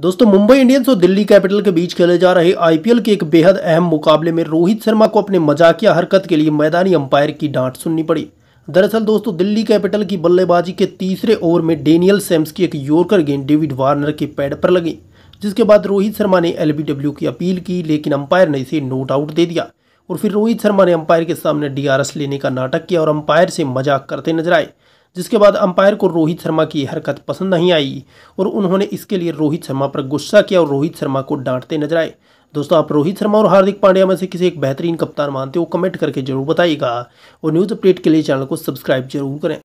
दोस्तों मुंबई इंडियंस और दिल्ली कैपिटल के बीच खेले जा रहे आईपीएल के एक बेहद अहम मुकाबले में रोहित शर्मा को अपने मजाकिया हरकत के लिए मैदानी अंपायर की डांट सुननी पड़ी दरअसल दोस्तों दिल्ली कैपिटल की बल्लेबाजी के तीसरे ओवर में डेनियल सेम्स की एक योरकर गेंद डेविड वार्नर के पैड पर लगी जिसके बाद रोहित शर्मा ने एल की अपील की लेकिन अंपायर ने इसे नोट आउट दे दिया और फिर रोहित शर्मा ने अंपायर के सामने डी लेने का नाटक किया और अंपायर से मजाक करते नजर आए जिसके बाद अंपायर को रोहित शर्मा की हरकत पसंद नहीं आई और उन्होंने इसके लिए रोहित शर्मा पर गुस्सा किया और रोहित शर्मा को डांटते नजर आए दोस्तों आप रोहित शर्मा और हार्दिक पांड्या में से किसी एक बेहतरीन कप्तान मानते हो कमेंट करके जरूर बताइएगा और न्यूज़ अपडेट के लिए चैनल को सब्सक्राइब जरूर करें